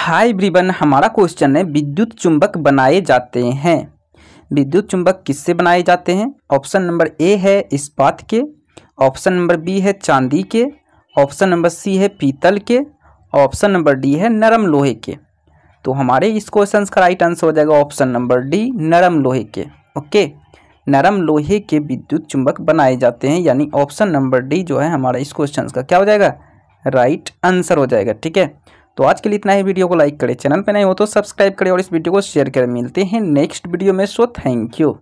हाय ब्रिबन हमारा क्वेश्चन है विद्युत चुंबक बनाए जाते हैं विद्युत चुंबक किससे बनाए जाते हैं ऑप्शन नंबर ए है इस्पात के ऑप्शन नंबर बी है चांदी के ऑप्शन नंबर सी है पीतल के ऑप्शन नंबर डी है नरम लोहे के तो हमारे इस क्वेश्चन का राइट आंसर हो जाएगा ऑप्शन नंबर डी नरम लोहे के ओके नरम लोहे के विद्युत चुंबक बनाए जाते हैं यानी ऑप्शन नंबर डी जो है हमारा इस क्वेश्चन का क्या हो जाएगा राइट आंसर हो जाएगा ठीक है तो आज के लिए इतना ही वीडियो को लाइक करें चैनल पर नहीं हो तो सब्सक्राइब करें और इस वीडियो को शेयर करें मिलते हैं नेक्स्ट वीडियो में सो थैंक यू